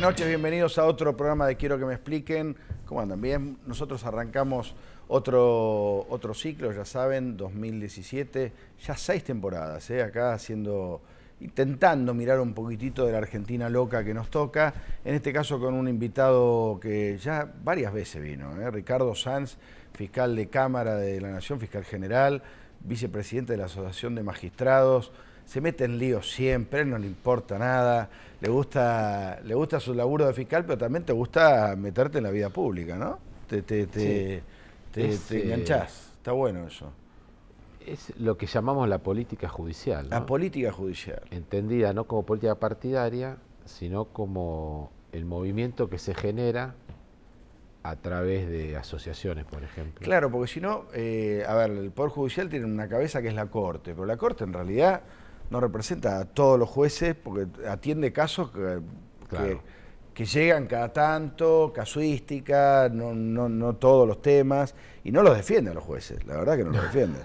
Buenas noches, bienvenidos a otro programa de Quiero que me expliquen. ¿Cómo andan? Bien, nosotros arrancamos otro, otro ciclo, ya saben, 2017, ya seis temporadas, ¿eh? acá haciendo, intentando mirar un poquitito de la Argentina loca que nos toca, en este caso con un invitado que ya varias veces vino, ¿eh? Ricardo Sanz, fiscal de Cámara de la Nación, fiscal general, vicepresidente de la Asociación de Magistrados, se mete en líos siempre, no le importa nada, le gusta, le gusta su laburo de fiscal, pero también te gusta meterte en la vida pública, ¿no? Te, te, te, te, eh, enganchás, está bueno eso. Es lo que llamamos la política judicial. La política judicial. Entendida no como política partidaria, sino como el movimiento que se genera a través de asociaciones, por ejemplo. Claro, porque si no, eh, a ver, el Poder Judicial tiene una cabeza que es la Corte, pero la Corte en realidad no representa a todos los jueces porque atiende casos que, llegan cada tanto, casuística, no, no, no, todos los temas, y no los defiende a los jueces, la verdad que no los defiende.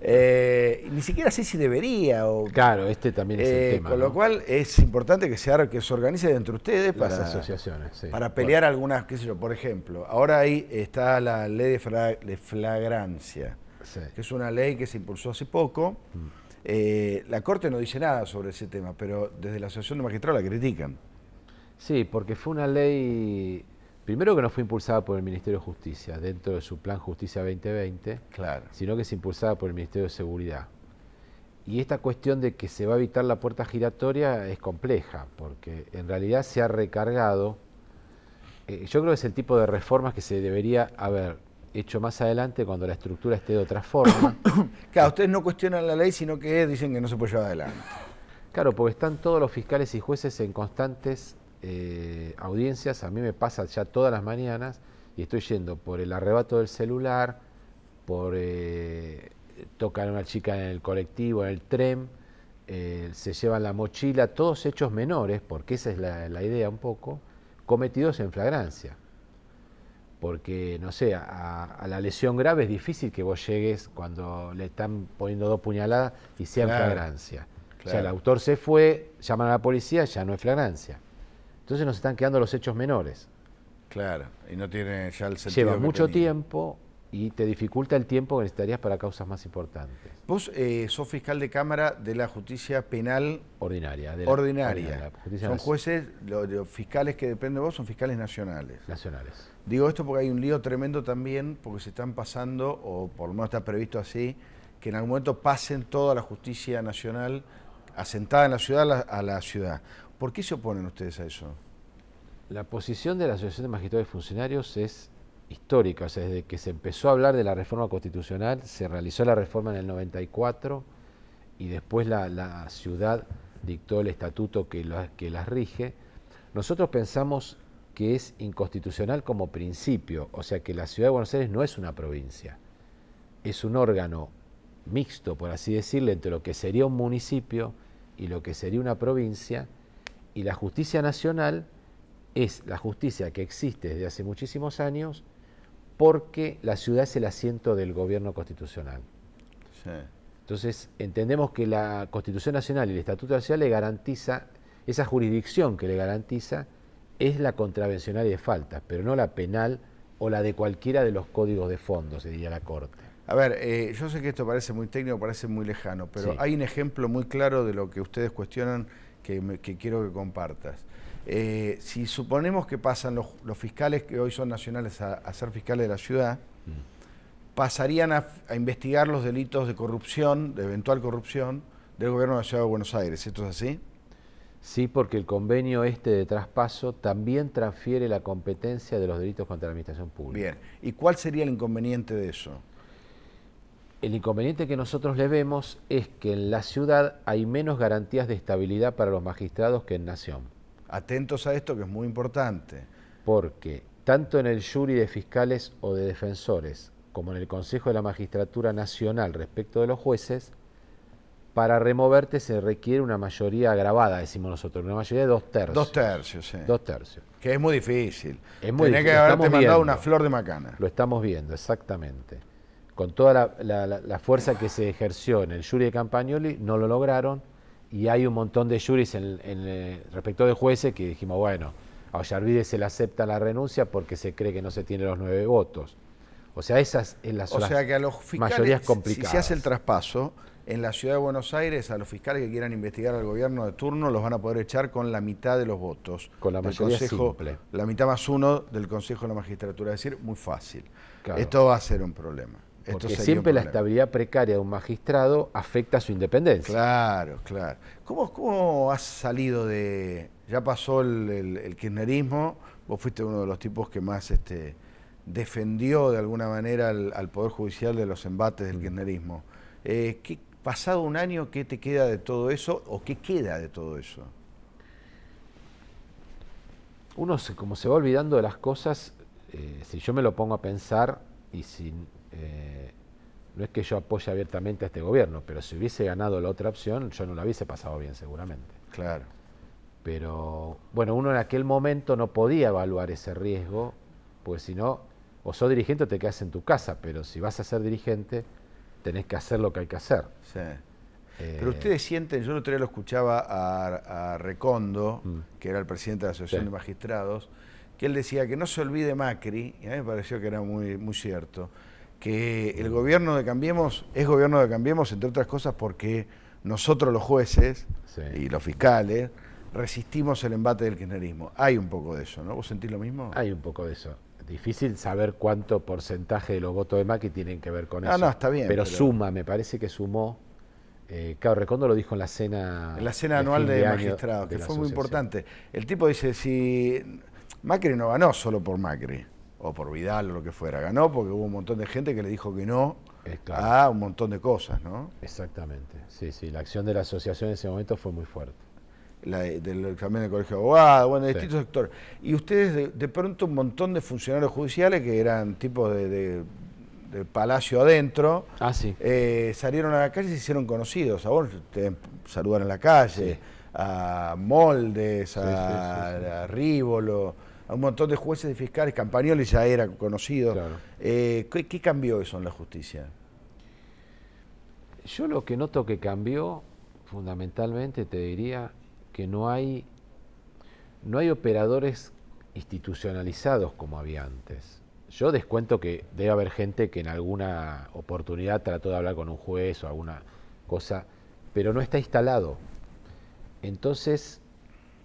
Eh, ni siquiera sé si debería. O, claro, este también es eh, tema. Con lo cual es importante que se, que se organice entre ustedes para, asociaciones, para pelear algunas, qué sé yo, por ejemplo, ahora ahí está la ley de, flagrancia, que es una ley que se impulsó hace poco. Mm. Eh, la Corte no dice nada sobre ese tema, pero desde la Asociación de Magistrados la critican. Sí, porque fue una ley, primero que no fue impulsada por el Ministerio de Justicia dentro de su Plan Justicia 2020, sino que es impulsada por el Ministerio de Seguridad. Y esta cuestión de que se va a evitar la puerta giratoria es compleja, porque en realidad se ha recargado, eh, yo creo que es el tipo de reformas que se debería haber hecho más adelante cuando la estructura esté de otra forma. claro, ustedes no cuestionan la ley, sino que dicen que no se puede llevar adelante. Claro, porque están todos los fiscales y jueces en constantes eh, audiencias. A mí me pasa ya todas las mañanas y estoy yendo por el arrebato del celular, por eh, tocar a una chica en el colectivo, en el tren, eh, se llevan la mochila, todos hechos menores, porque esa es la idea un poco, cometidos en flagrancia porque, no sé, a, la lesión grave es difícil que vos llegues cuando le están poniendo dos puñaladas y sea flagrancia. O sea, el autor se fue, llaman a la policía, ya no es flagrancia. Entonces nos están quedando los hechos menores. Claro, y no tiene ya el sentido. Lleva mucho tiempo, y te dificulta el tiempo que necesitarías para causas más importantes. Vos eh, sos fiscal de Cámara de la Justicia Penal Ordinaria. De ordinaria. son jueces, los, fiscales que dependen de vos son fiscales nacionales. Nacionales. Digo esto porque hay un lío tremendo también, porque se están pasando, o por lo menos está previsto así, que en algún momento pasen toda la justicia nacional asentada en la ciudad a la ciudad. ¿Por qué se oponen ustedes a eso? La posición de la Asociación de Magistrados y Funcionarios es histórica, o sea, desde que se empezó a hablar de la reforma constitucional, se realizó la reforma en el 94 y después la, ciudad dictó el estatuto que, que las rige, nosotros pensamos que es inconstitucional como principio, o sea que la ciudad de Buenos Aires no es una provincia, es un órgano mixto, por así decirlo, entre lo que sería un municipio y lo que sería una provincia, y la justicia nacional es la justicia que existe desde hace muchísimos años porque la ciudad es el asiento del gobierno constitucional. Entonces, entendemos que la Constitución Nacional y el Estatuto Nacional le garantiza, esa jurisdicción que le garantiza es la contravencional y de faltas, pero no la penal o la de cualquiera de los códigos de fondo, se diría la Corte. A ver, eh, yo sé que esto parece muy técnico, parece muy lejano, pero hay un ejemplo muy claro de lo que ustedes cuestionan que, que quiero que compartas. Eh, si suponemos que pasan los, fiscales que hoy son nacionales a, ser fiscales de la ciudad, mm. pasarían a, a, investigar los delitos de corrupción, de eventual corrupción, del gobierno de la ciudad de Buenos Aires. ¿Esto es así? Sí, porque el convenio este de traspaso también transfiere la competencia de los delitos contra la administración pública. Bien, ¿y cuál sería el inconveniente de eso? El inconveniente que nosotros le vemos es que en la ciudad hay menos garantías de estabilidad para los magistrados que en Nación. Atentos a esto que es muy importante. Porque tanto en el jury de fiscales o de defensores como en el Consejo de la Magistratura Nacional respecto de los jueces, para removerte se requiere una mayoría agravada, decimos nosotros, una mayoría de dos tercios. Dos tercios, sí. Dos tercios. Que es muy difícil. Es muy que haberte mandado una flor de macana. Lo estamos viendo, exactamente. Con toda la, la fuerza que se ejerció en el jury de Campagnoli, no lo lograron y hay un montón de juris en, eh, respecto de jueces que dijimos, bueno, a Ollarvide se le acepta la renuncia porque se cree que no se tiene los nueve votos. O sea, esas en las o sea que a los fiscales, complicadas. Si se hace el traspaso, en la ciudad de Buenos Aires, a los fiscales que quieran investigar al gobierno de turno, los van a poder echar con la mitad de los votos. Con la mayoría simple. La mitad más uno del Consejo de la Magistratura. Es decir, muy fácil. Esto va a ser un problema. Porque siempre la estabilidad precaria de un magistrado afecta su independencia. Claro, claro. ¿Cómo, cómo has salido de...? Ya pasó el, kirchnerismo, vos fuiste uno de los tipos que más este, defendió de alguna manera al, Poder Judicial de los embates del mm. kirchnerismo. Eh, ¿qué, pasado un año, ¿qué te queda de todo eso o qué queda de todo eso? Uno, se, como se va olvidando de las cosas, eh, si yo me lo pongo a pensar y si eh, no es que yo apoye abiertamente a este gobierno, pero si hubiese ganado la otra opción, yo no la hubiese pasado bien seguramente. Claro. Pero bueno, uno en aquel momento no podía evaluar ese riesgo, pues si no, o sos dirigente o te quedas en tu casa, pero si vas a ser dirigente, tenés que hacer lo que hay que hacer. Sí. Eh, pero ustedes sienten, yo el otro día lo escuchaba a, Recondo, mm. que era el presidente de la Asociación de Magistrados, que él decía que no se olvide Macri, y a mí me pareció que era muy, muy cierto, que el gobierno de Cambiemos es gobierno de Cambiemos, entre otras cosas, porque nosotros los jueces y los fiscales resistimos el embate del kirchnerismo. Hay un poco de eso, ¿no? ¿Vos sentís lo mismo? Hay un poco de eso. Difícil saber cuánto porcentaje de los votos de Macri tienen que ver con ah, No, está bien. Pero, suma, me parece que sumó. Eh, claro, Recondo lo dijo en la cena. En la cena anual de, de magistrados, que fue muy importante. El tipo dice: si Macri no ganó solo por Macri o por Vidal o lo que fuera. Ganó porque hubo un montón de gente que le dijo que no a un montón de cosas, ¿no? Exactamente. Sí, sí, la acción de la asociación en ese momento fue muy fuerte. La, del examen del colegio de abogados, bueno, de distintos sectores. Y ustedes, de, pronto, un montón de funcionarios judiciales que eran tipos de, palacio adentro, ah, eh, salieron a la calle y se hicieron conocidos. A vos te saludan en la calle, a Moldes, a Rívolo a un montón de jueces y fiscales, campañoles ya era conocido. Eh, ¿qué, cambió eso en la justicia? Yo lo que noto que cambió, fundamentalmente te diría, que no hay, no hay operadores institucionalizados como había antes. Yo descuento que debe haber gente que en alguna oportunidad trató de hablar con un juez o alguna cosa, pero no está instalado. Entonces,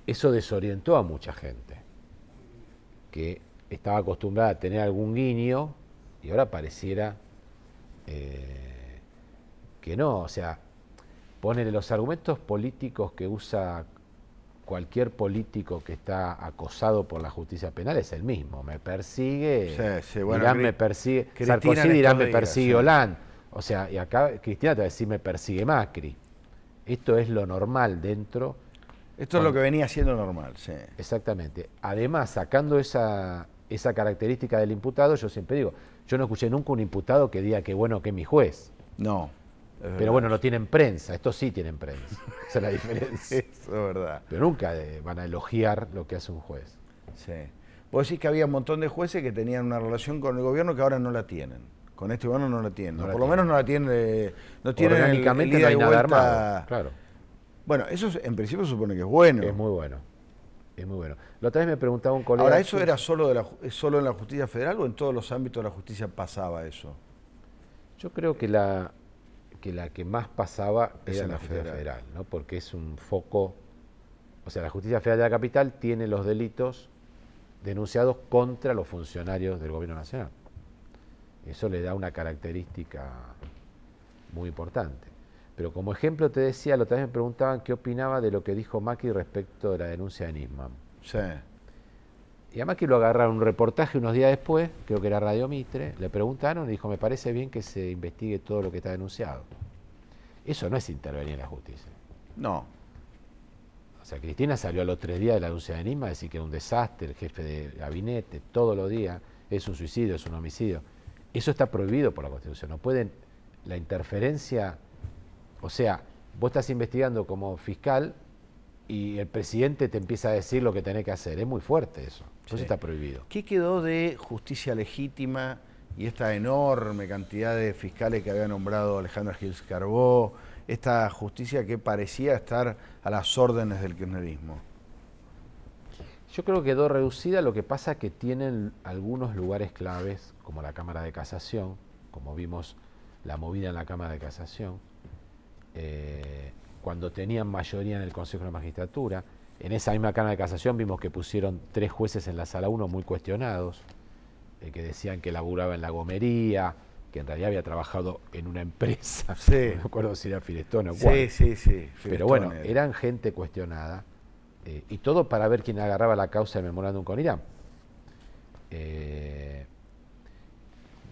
eso desorientó a mucha gente que estaba acostumbrada a tener algún guiño y ahora pareciera eh, que no. O sea, ponele los argumentos políticos que usa cualquier político que está acosado por la justicia penal es el mismo. Me persigue, sí, me persigue, Sarkozy, me persigue O sea, y acá Cristina te va a decir me persigue Macri. Esto es lo normal dentro esto es lo que venía siendo normal, sí. Exactamente. Además, sacando esa, esa característica del imputado, yo siempre digo, yo no escuché nunca un imputado que diga que bueno que es mi juez. No. Pero bueno, no tienen prensa, esto sí tienen prensa. Esa es la diferencia. Eso es verdad. Pero nunca eh, van a elogiar lo que hace un juez. Sí. Vos decís que había un montón de jueces que tenían una relación con el gobierno que ahora no la tienen. Con este gobierno no la tienen. por lo menos no la tienen. No tienen únicamente no nada armado. Claro. Bueno, eso en principio supone que es bueno. Es muy bueno. Es muy bueno. La otra vez me preguntaba un colega. Ahora, ¿eso era solo, de en la justicia federal o en todos los ámbitos de la justicia pasaba eso? Yo creo que la que, más pasaba era la, justicia federal. federal. ¿no? Porque es un foco. O sea, la justicia federal de la capital tiene los delitos denunciados contra los funcionarios del gobierno nacional. Eso le da una característica muy importante. Pero como ejemplo te decía, lo otra vez me preguntaban qué opinaba de lo que dijo Macri respecto de la denuncia de Nisman. Sí. Y a Macri lo agarraron un reportaje unos días después, creo que era Radio Mitre, le preguntaron y dijo, me parece bien que se investigue todo lo que está denunciado. Eso no es intervenir en la justicia. No. O sea, Cristina salió a los tres días de la denuncia de Nisman a decir que era un desastre, el jefe de gabinete, todos los días, es un suicidio, es un homicidio. Eso está prohibido por la Constitución. No pueden, la interferencia o sea, vos estás investigando como fiscal y el presidente te empieza a decir lo que tenés que hacer. Es muy fuerte eso. Eso está prohibido. ¿Qué quedó de justicia legítima y esta enorme cantidad de fiscales que había nombrado Alejandro Gils Carbó? Esta justicia que parecía estar a las órdenes del kirchnerismo. Yo creo que quedó reducida, lo que pasa es que tienen algunos lugares claves, como la Cámara de Casación, como vimos la movida en la Cámara de Casación, eh, cuando tenían mayoría en el Consejo de la Magistratura. En esa misma Cámara de Casación vimos que pusieron tres jueces en la Sala 1 muy cuestionados, eh, que decían que laburaba en la gomería, que en realidad había trabajado en una empresa, sí. no si era Firestone o Sí, sí, Pero bueno, eran gente cuestionada, eh, y todo para ver quién agarraba la causa del memorándum con Irán.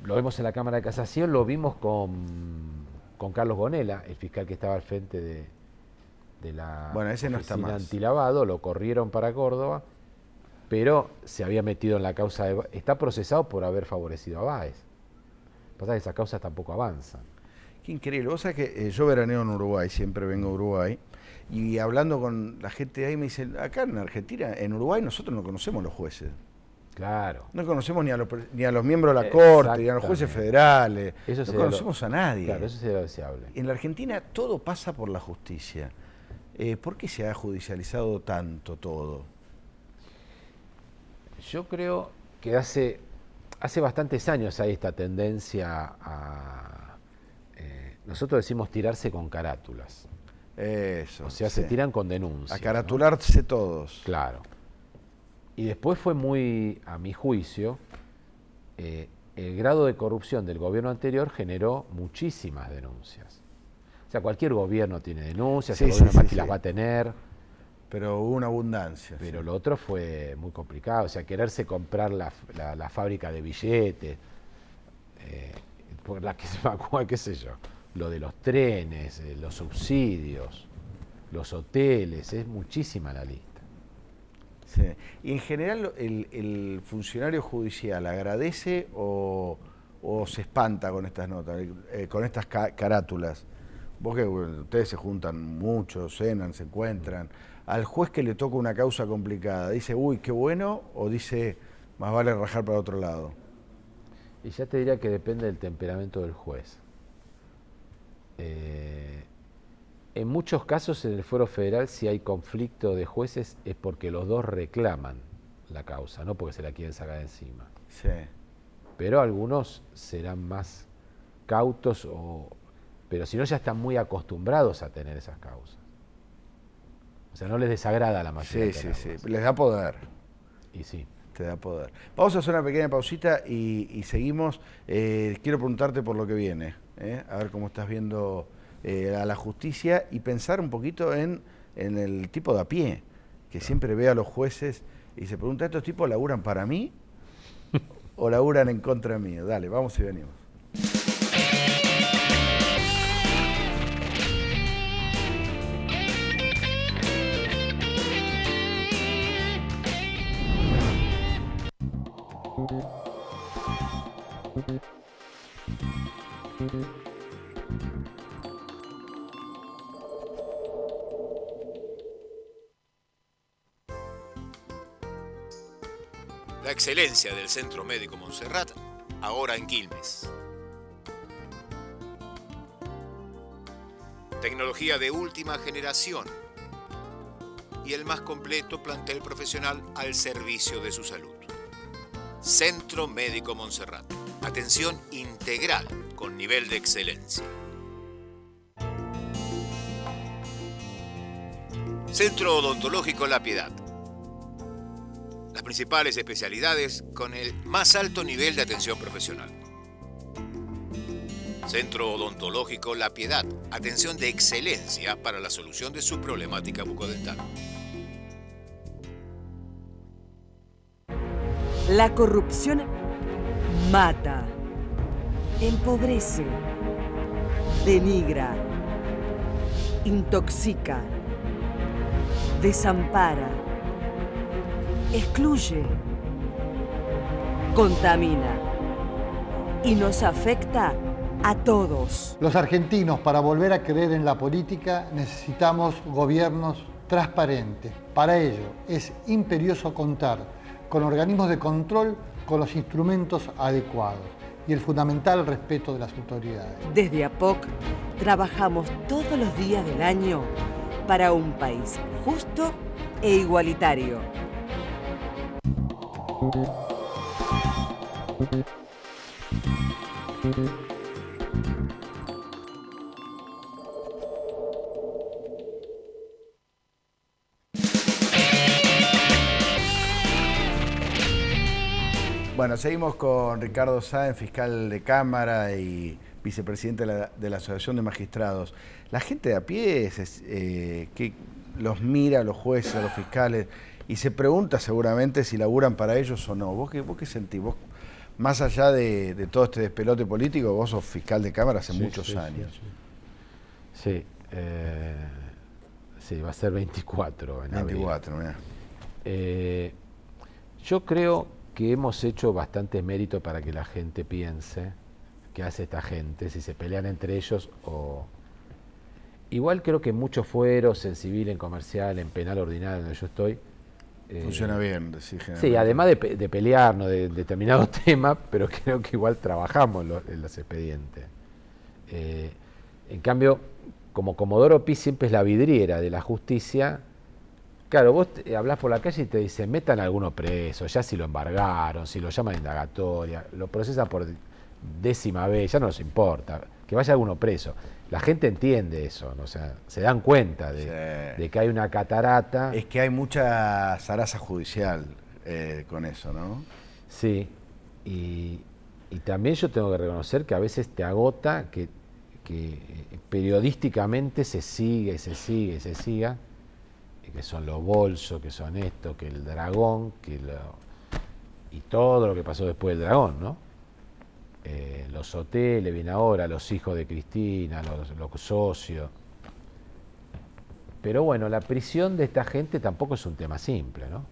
lo vemos en la Cámara de Casación, lo vimos con con Carlos Gonela, el fiscal que estaba al frente de, la bueno, ese no está antilavado, lo corrieron para Córdoba, pero se había metido en la causa de... Está procesado por haber favorecido a Báez. Pasa que esas causas tampoco avanzan. Qué increíble. Vos sabés que eh, yo veraneo en Uruguay, siempre vengo a Uruguay, y hablando con la gente de ahí me dicen, acá en Argentina, en Uruguay nosotros no conocemos los jueces. Claro. No conocemos ni a los, miembros de la Corte, ni a los jueces federales. no conocemos a nadie. Claro, eso es deseable. En la Argentina todo pasa por la justicia. Eh, ¿Por qué se ha judicializado tanto todo? Yo creo que hace, hace bastantes años hay esta tendencia a... Eh, nosotros decimos tirarse con carátulas. Eso. O sea, se tiran con denuncias. A caratularse todos. Claro. Y después fue muy, a mi juicio, eh, el grado de corrupción del gobierno anterior generó muchísimas denuncias. O sea, cualquier gobierno tiene denuncias, el gobierno las va a tener. Pero hubo una abundancia. Pero lo otro fue muy complicado. O sea, quererse comprar la, fábrica de billetes, eh, por la que se qué sé yo, lo de los trenes, eh, los subsidios, los hoteles, es muchísima la lista. Y en general, el, funcionario judicial agradece o, se espanta con estas notas, eh, con estas carátulas. Vos que ustedes se juntan mucho, cenan, se encuentran. Al juez que le toca una causa complicada, ¿dice, uy, qué bueno? ¿O dice, más vale rajar para otro lado? Y ya te diría que depende del temperamento del juez. Eh, en muchos casos en el fuero federal si hay conflicto de jueces es porque los dos reclaman la causa, no porque se la quieren sacar de encima. Sí. Pero algunos serán más cautos o... Pero si no, ya están muy acostumbrados a tener esas causas. O sea, no les desagrada la mayoría. Sí, sí, sí. Les da poder. Y sí. Te da poder. Vamos a hacer una pequeña pausita y, seguimos. Eh, quiero preguntarte por lo que viene. ¿eh? A ver cómo estás viendo eh, a la justicia y pensar un poquito en, el tipo de a pie, que siempre ve a los jueces y se pregunta, ¿estos tipos laburan para mí o laburan en contra mío? Dale, vamos y venimos. la excelencia del Centro Médico Monserrat, ahora en Quilmes. Tecnología de última generación y el más completo plantel profesional al servicio de su salud. Centro Médico Monserrat. Atención integral con nivel de excelencia. Centro Odontológico La Piedad principales especialidades con el más alto nivel de atención profesional. Centro Odontológico La Piedad, atención de excelencia para la solución de su problemática bucodental. La corrupción mata, empobrece, denigra, intoxica, desampara excluye, contamina y nos afecta a todos. Los argentinos, para volver a creer en la política, necesitamos gobiernos transparentes. Para ello, es imperioso contar con organismos de control con los instrumentos adecuados y el fundamental respeto de las autoridades. Desde APOC trabajamos todos los días del año para un país justo e igualitario. Bueno, seguimos con Ricardo Sáenz, fiscal de Cámara y vicepresidente de la, Asociación de Magistrados. La gente de a pie, eh, que los mira, los jueces, los fiscales, y se pregunta seguramente si laburan para ellos o no. ¿Vos qué, vos qué sentís? más allá de, todo este despelote político, vos sos fiscal de Cámara hace muchos años. Sí, eh, sí. va a ser 24 en 24, mira. Eh, yo creo que hemos hecho bastante mérito para que la gente piense qué hace esta gente, si se pelean entre ellos o... Igual creo que muchos fueros, en civil, en comercial, en penal ordinario, donde yo estoy, Funciona bien, sí, Sí, además de, pelearnos de, de determinados temas, pero creo que igual trabajamos en los expedientes. Eh, en cambio, como Comodoro Pi siempre es la vidriera de la justicia, claro, vos te, eh, hablás por la calle y te dicen, metan a alguno preso, ya si lo embargaron, si lo llaman indagatoria, lo procesan por décima vez, ya no nos importa, que vaya alguno preso la gente entiende eso, o sea, se dan cuenta de, que hay una catarata. Es que hay mucha zaraza judicial eh, con eso, ¿no? Sí, y, también yo tengo que reconocer que a veces te agota que, eh, periodísticamente se sigue, se sigue, se siga, eh, que son los bolsos, que son esto, que el dragón, que lo, y todo lo que pasó después del dragón, ¿no? Eh, los hoteles, bien ahora, los hijos de Cristina, los, socios. Pero bueno, la prisión de esta gente tampoco es un tema simple, ¿no?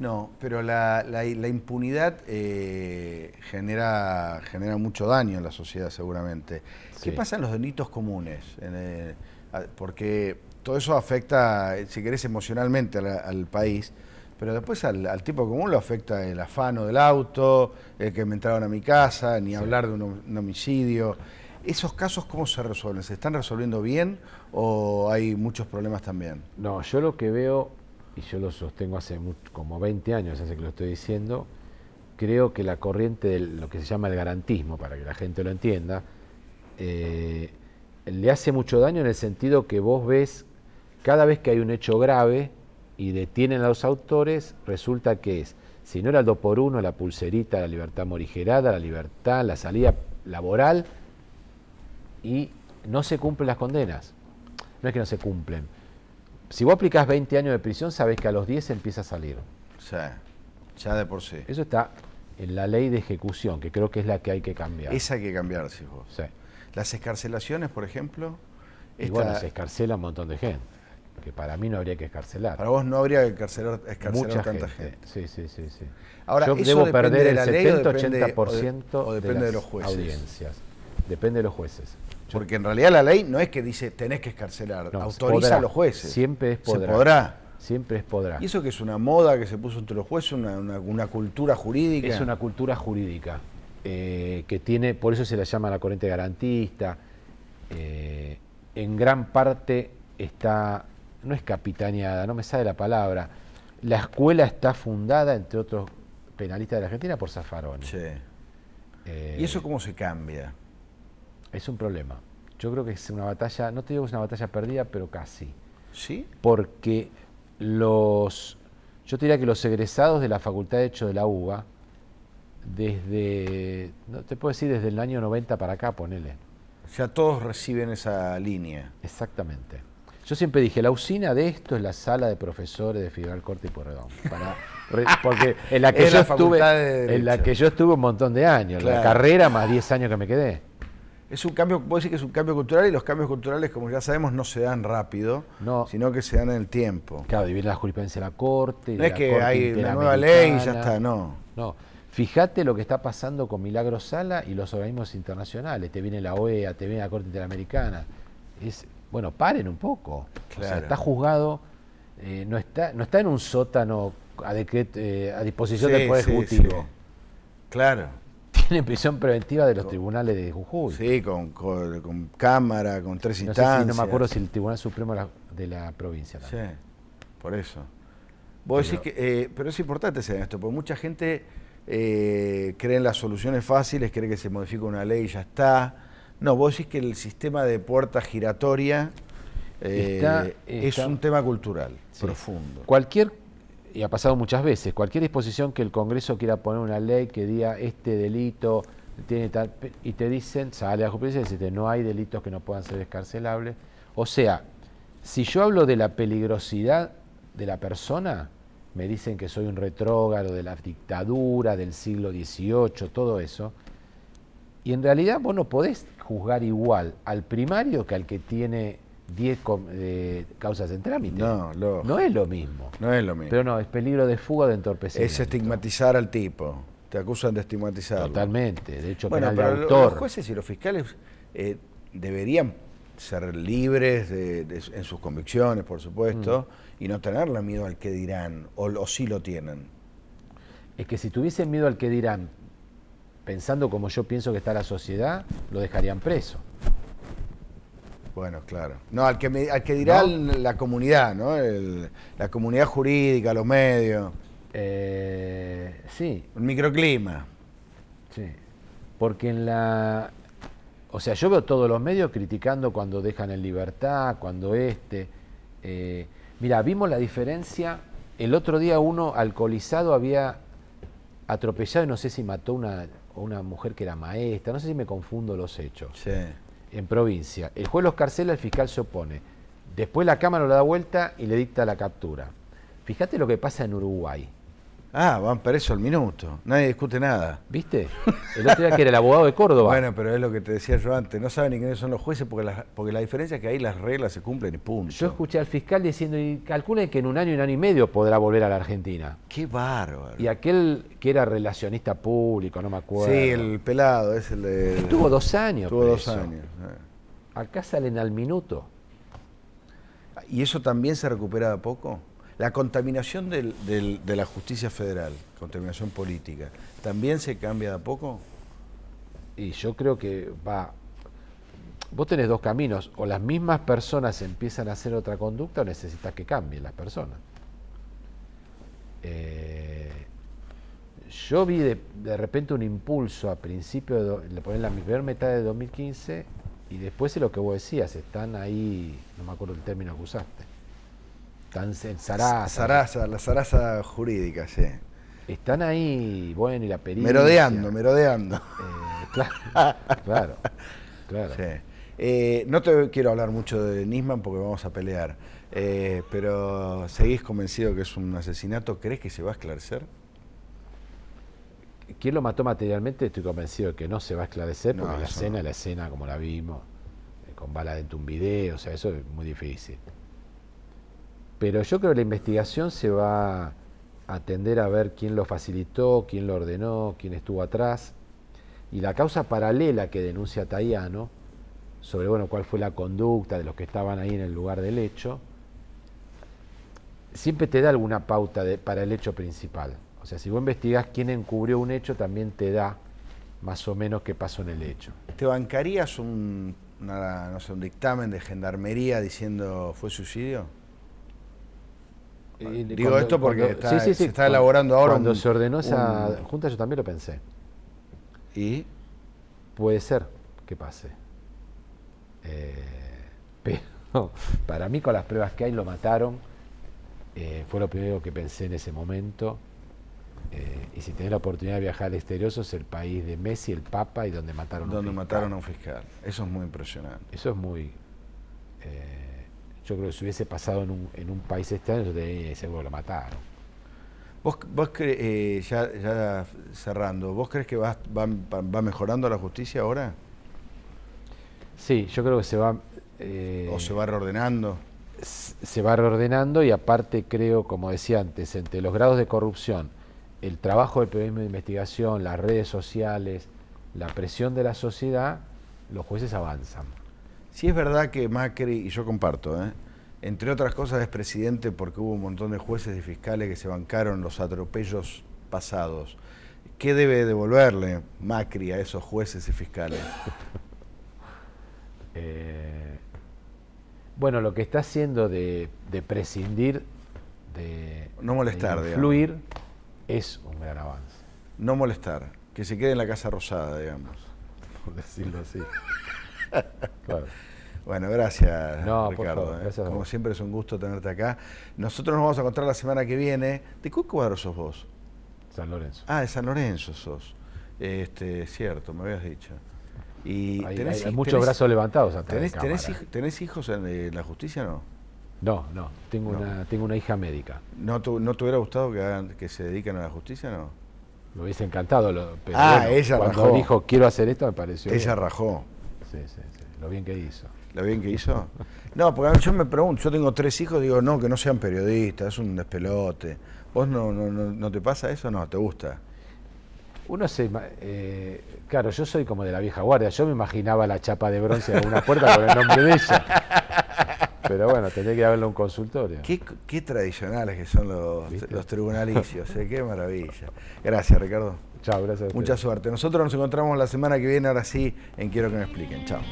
No, pero la, la, impunidad eh, genera, genera mucho daño en la sociedad seguramente. ¿Qué pasa en los delitos comunes? Eh, porque todo eso afecta, si querés, emocionalmente al país pero después al, tipo común lo afecta el afano del auto, el que me entraron a mi casa, ni hablar de un, homicidio. ¿Esos casos cómo se resuelven? ¿Se están resolviendo bien o hay muchos problemas también? No, yo lo que veo, y yo lo sostengo hace como 20 años, hace que lo estoy diciendo, creo que la corriente de lo que se llama el garantismo, para que la gente lo entienda, eh, le hace mucho daño en el sentido que vos ves, cada vez que hay un hecho grave, y detienen a los autores, resulta que es, si no era el 2 por 1, la pulserita, la libertad morigerada, la libertad, la salida laboral, y no se cumplen las condenas. No es que no se cumplen. Si vos aplicás 20 años de prisión, sabés que a los 10 empieza a salir. sea, ya de por sí. Eso está en la ley de ejecución, que creo que es la que hay que cambiar. Esa hay que cambiar, si vos. Las escarcelaciones, por ejemplo. bueno, se escarcela un montón de gente que para mí no habría que escarcelar. Para vos no habría que escarcelar, Mucha tanta gente. Sí, sí, sí, sí. Ahora, Yo debo perder el 70-80% de, audiencias. Depende de los jueces. Porque en realidad la ley no es que dice tenés que escarcelar, autoriza a los jueces. Siempre es podrá. Se podrá. Siempre es podrá. ¿Y eso que es una moda que se puso entre los jueces, una, cultura jurídica? Es una cultura jurídica eh, que tiene, por eso se la llama la corriente garantista. Eh, en gran parte está no es capitaneada, no me sale la palabra. La escuela está fundada, entre otros penalistas de la Argentina, por Zafarón. Sí. Eh, ¿Y eso cómo se cambia? Es un problema. Yo creo que es una batalla, no te digo que es una batalla perdida, pero casi. ¿Sí? Porque los, yo diría que los egresados de la Facultad de Hecho de la UBA, desde, no te puedo decir desde el año 90 para acá, ponele. Ya todos reciben esa línea. Exactamente. Yo siempre dije, la usina de esto es la sala de profesores de Fidel Corte y Porredón. porque en la que, yo, estuve, en la que yo estuve un montón de años, la carrera más 10 años que me quedé. Es un cambio, puedo decir que es un cambio cultural y los cambios culturales, como ya sabemos, no se dan rápido, sino que se dan en el tiempo. Claro, y viene la jurisprudencia de la Corte. No es que hay una nueva ley y ya está, no. No. Fíjate lo que está pasando con Milagro Sala y los organismos internacionales. Te viene la OEA, te viene la Corte Interamericana. Es, bueno, paren un poco. está juzgado, eh, no, está, no está en un sótano a, eh, disposición del Poder Ejecutivo. Claro. Tiene prisión preventiva de los tribunales de Jujuy. Sí, con, cámara, con tres no instancias. no me acuerdo si el Tribunal Supremo de la, provincia. Sí, por eso. pero, eh, pero es importante ser esto, porque mucha gente cree en las soluciones fáciles, cree que se modifica una ley y ya está no, vos decís que el sistema de puerta giratoria eh, es un tema cultural profundo. Cualquier, y ha pasado muchas veces, cualquier disposición que el Congreso quiera poner una ley que diga este delito tiene tal, y te dicen, sale a la justicia y no hay delitos que no puedan ser descarcelables. O sea, si yo hablo de la peligrosidad de la persona, me dicen que soy un retrógrado de la dictadura, del siglo XVIII, todo eso. Y en realidad vos no podés juzgar igual al primario que al que tiene 10 eh, causas en trámite. No, no es lo mismo. No es lo mismo. Pero no, es peligro de fuga de entorpecimiento. Es estigmatizar al tipo. Te acusan de estigmatizar. Totalmente. De hecho, bueno, Los jueces y los fiscales eh, deberían ser libres en sus convicciones, por supuesto, mm. y no tenerle miedo al que dirán, o, si lo tienen. Es que si tuviesen miedo al que dirán, pensando como yo pienso que está la sociedad, lo dejarían preso. Bueno, claro. No, al que, que dirá la comunidad, ¿no? la comunidad jurídica, los medios. Eh, sí. Un microclima. Sí. Porque en la... O sea, yo veo todos los medios criticando cuando dejan en libertad, cuando este... Eh, mira, vimos la diferencia. El otro día uno alcoholizado había atropellado y no sé si mató una una mujer que era maestra, no sé si me confundo los hechos, en provincia. El juez los carcela, el fiscal se opone. Después la Cámara lo da vuelta y le dicta la captura. Fíjate lo que pasa en Uruguay. Ah, van eso al minuto. Nadie discute nada. ¿Viste? El otro día que era el abogado de Córdoba. Bueno, pero es lo que te decía yo antes. No saben ni quiénes son los jueces porque la, porque la diferencia es que ahí las reglas se cumplen y punto. Yo escuché al fiscal diciendo, y calculen que en un año, un año y medio podrá volver a la Argentina. ¡Qué bárbaro! Y aquel que era relacionista público, no me acuerdo. Sí, el pelado, es el de... Tuvo dos años Tuvo dos años. Eh. Acá salen al minuto. ¿Y eso también se recupera poco? La contaminación de la justicia federal, contaminación política, ¿también se cambia de a poco? Y yo creo que va... Vos tenés dos caminos, o las mismas personas empiezan a hacer otra conducta o necesitas que cambien las personas. Eh, yo vi de, repente un impulso a principio, de, le ponen la primera mitad de 2015 y después es lo que vos decías, están ahí, no me acuerdo el término que usaste, están la zaraza jurídica, sí. Están ahí, bueno, y la pericia. Merodeando, merodeando. Eh, claro, claro, eh, no te quiero hablar mucho de Nisman porque vamos a pelear, eh, pero ¿seguís convencido que es un asesinato? ¿Crees que se va a esclarecer? ¿Quién lo mató materialmente? Estoy convencido que no se va a esclarecer porque la escena, la escena como la vimos, con bala dentro de un video, o sea, eso es muy difícil. Pero yo creo que la investigación se va a atender a ver quién lo facilitó, quién lo ordenó, quién estuvo atrás. Y la causa paralela que denuncia Tayano sobre bueno, cuál fue la conducta de los que estaban ahí en el lugar del hecho, siempre te da alguna pauta de, para el hecho principal. O sea, si vos investigás quién encubrió un hecho, también te da más o menos qué pasó en el hecho. ¿Te bancarías un, no sé, un dictamen de gendarmería diciendo fue suicidio? Eh, Digo esto porque se está elaborando ahora. Cuando se ordenó esa junta yo también lo pensé. ¿Y? Puede ser que pase. Eh, pero para mí con las pruebas que hay lo mataron. Eh, fue lo primero que pensé en ese momento. y si tenés la oportunidad de viajar al exterior, Es el país de Messi, el Papa y donde mataron a Donde mataron a un fiscal. Eso es muy impresionante. Eso es muy... Yo creo que si hubiese pasado en un, en un país extraño, este yo te, seguro lo mataron. Vos, vos eh, ya, cerrando, ¿vos crees que va, va, mejorando la justicia ahora? Sí, yo creo que se va... Eh, ¿O se va reordenando? Se va reordenando y aparte creo, como decía antes, entre los grados de corrupción, el trabajo del periodismo de investigación, las redes sociales, la presión de la sociedad, los jueces avanzan. Si es verdad que Macri, y yo comparto, ¿eh? entre otras cosas es presidente porque hubo un montón de jueces y fiscales que se bancaron los atropellos pasados, ¿qué debe devolverle Macri a esos jueces y fiscales? Eh, bueno, lo que está haciendo de, prescindir, de no molestar, de influir, es un gran avance. No molestar, que se quede en la Casa Rosada, digamos. Por decirlo así. claro. Bueno, gracias, Ricardo. ¿eh? Como siempre es un gusto tenerte acá. Nosotros nos vamos a encontrar la semana que viene. ¿De qué cuadro sos vos? San Lorenzo. Ah, de San Lorenzo sos. Este, cierto, me habías dicho. Y muchos brazos levantados atrás tenés, tenés, hijos en la justicia no? No, no. Tengo, no. Una, tengo una hija médica. ¿No, te hubiera gustado que, que se dediquen a la justicia no? Me hubiese encantado. Lo, pero ah, ella ella cuando dijo quiero hacer esto me pareció. Ella rajó. Sí, sí, sí. Lo bien que hizo lo bien que hizo. No, porque yo me pregunto, yo tengo tres hijos, digo, no, que no sean periodistas, es un despelote. ¿Vos no, no, te pasa eso? No, ¿te gusta? Uno se. Eh, claro, yo soy como de la vieja guardia. Yo me imaginaba la chapa de bronce de una puerta con el nombre de ella. Pero bueno, tenía que haberlo en un consultorio. Qué, tradicionales que son los, tribunalicios, eh, qué maravilla. Gracias, Ricardo. Chao, gracias. A Mucha suerte. Nosotros nos encontramos la semana que viene, ahora sí, en Quiero que me expliquen. Chao.